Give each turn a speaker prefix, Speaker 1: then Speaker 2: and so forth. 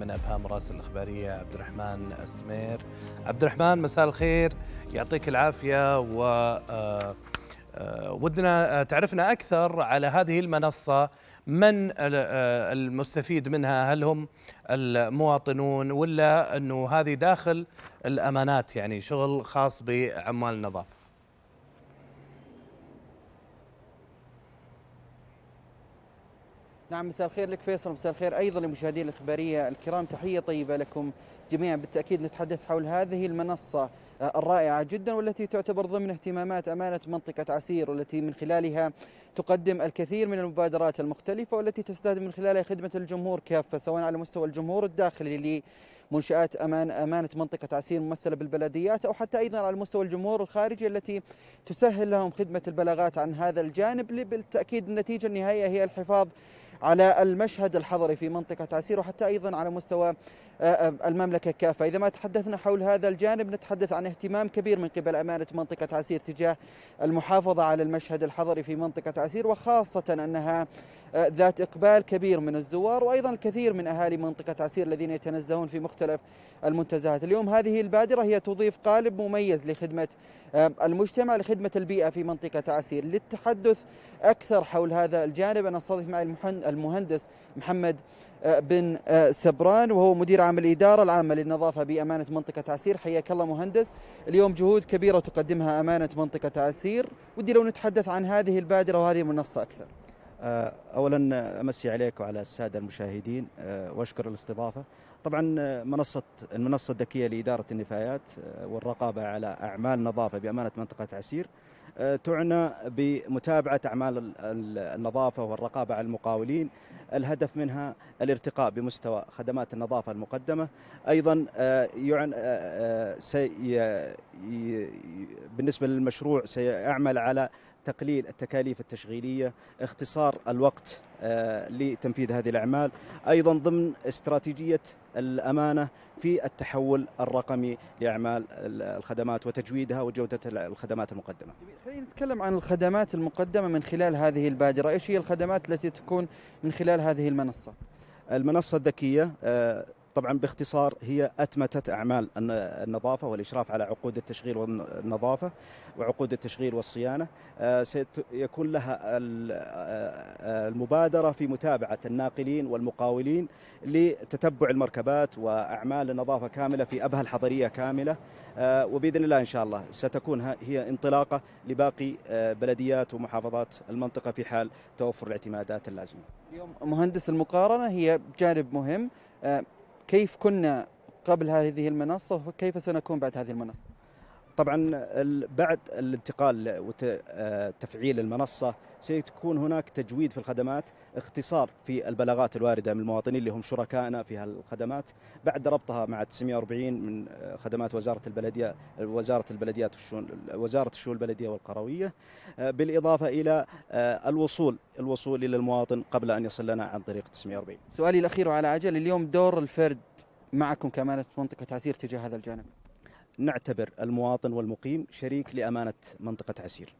Speaker 1: من ابهام راس الاخباريه عبد الرحمن السمير عبد الرحمن مساء الخير يعطيك العافيه و آه، آه، ودنا آه، تعرفنا اكثر على هذه المنصه من المستفيد منها هل هم المواطنون ولا انه هذه داخل الامانات يعني شغل خاص بعمال النظافه نعم مساء الخير لك فيصل مساء الخير أيضا للمشاهدين الإخبارية الكرام تحية طيبة لكم جميعا بالتأكيد نتحدث حول هذه المنصة آه، الرائعة جدا والتي تعتبر ضمن اهتمامات أمانة منطقة عسير والتي من خلالها تقدم الكثير من المبادرات المختلفة والتي تستهدف من خلالها خدمة الجمهور كافة سواء على مستوى الجمهور الداخلي منشآت أمان أمانة منطقة عسير ممثلة بالبلديات أو حتى أيضا على مستوى الجمهور الخارجي التي تسهل لهم خدمة البلاغات عن هذا الجانب بالتأكيد النتيجة النهائية هي الحفاظ على المشهد الحضري في منطقة عسير وحتى أيضا على مستوى المملكة كافة إذا ما تحدثنا حول هذا الجانب نتحدث عن اهتمام كبير من قبل أمانة منطقة عسير تجاه المحافظة على المشهد الحضري في منطقة عسير وخاصة أنها ذات إقبال كبير من الزوار وأيضا الكثير من أهالي منطقة عسير الذين يتنزهون في مختلف مختلف المنتزهات اليوم هذه البادرة هي تضيف قالب مميز لخدمة آه، المجتمع لخدمة البيئة في منطقة عسير للتحدث أكثر حول هذا الجانب أنا أستضيف معي المهندس محمد آه، بن آه، سبران وهو مدير عام الإدارة العامة للنظافة بأمانة منطقة عسير حياك الله مهندس اليوم جهود كبيرة تقدمها أمانة منطقة عسير ودي لو نتحدث عن هذه البادرة وهذه المنصة أكثر
Speaker 2: آه، اولا آه، امسي عليك وعلى الساده المشاهدين آه، واشكر الاستضافه طبعا منصه المنصه الذكيه لاداره النفايات والرقابه على اعمال نظافه بامانه منطقه عسير تعنى بمتابعه اعمال النظافه والرقابه على المقاولين الهدف منها الارتقاء بمستوى خدمات النظافه المقدمه ايضا يعنى بالنسبه للمشروع سيعمل على تقليل التكاليف التشغيليه، اختصار الوقت آه، لتنفيذ هذه الاعمال، ايضا ضمن استراتيجيه الامانه في التحول الرقمي لاعمال الخدمات وتجويدها وجوده الخدمات المقدمه.
Speaker 1: خلينا نتكلم عن الخدمات المقدمه من خلال هذه البادره،
Speaker 2: ايش هي الخدمات التي تكون من خلال هذه المنصه؟ المنصه الذكيه آه، طبعا باختصار هي أتمتت أعمال النظافة والإشراف على عقود التشغيل والنظافة وعقود التشغيل والصيانة آه، سيكون لها آه، المبادرة في متابعة الناقلين والمقاولين لتتبع المركبات وأعمال النظافة كاملة في أبها الحضرية كاملة آه، وبإذن الله إن شاء الله ستكون هي انطلاقة لباقي بلديات ومحافظات المنطقة في حال توفر الاعتمادات اللازمة اليوم مهندس المقارنة هي جانب مهم كيف كنا قبل هذه المنصة وكيف سنكون بعد هذه المنصة طبعا بعد الانتقال وتفعيل آه، المنصه سيكون هناك تجويد في الخدمات اختصار في البلاغات الوارده من المواطنين اللي هم شركائنا في هالخدمات بعد ربطها مع 940 من خدمات وزاره البلديه وزاره البلديات والشؤون وزاره الشؤون البلديه والقرويه آه، بالاضافه الى آه، الوصول الوصول الى المواطن قبل ان يصل لنا عن طريق 940
Speaker 1: سؤالي الاخير على عجل اليوم دور الفرد
Speaker 2: معكم كمالة منطقة عسير تجاه هذا الجانب نعتبر المواطن والمقيم شريك لأمانة منطقة عسير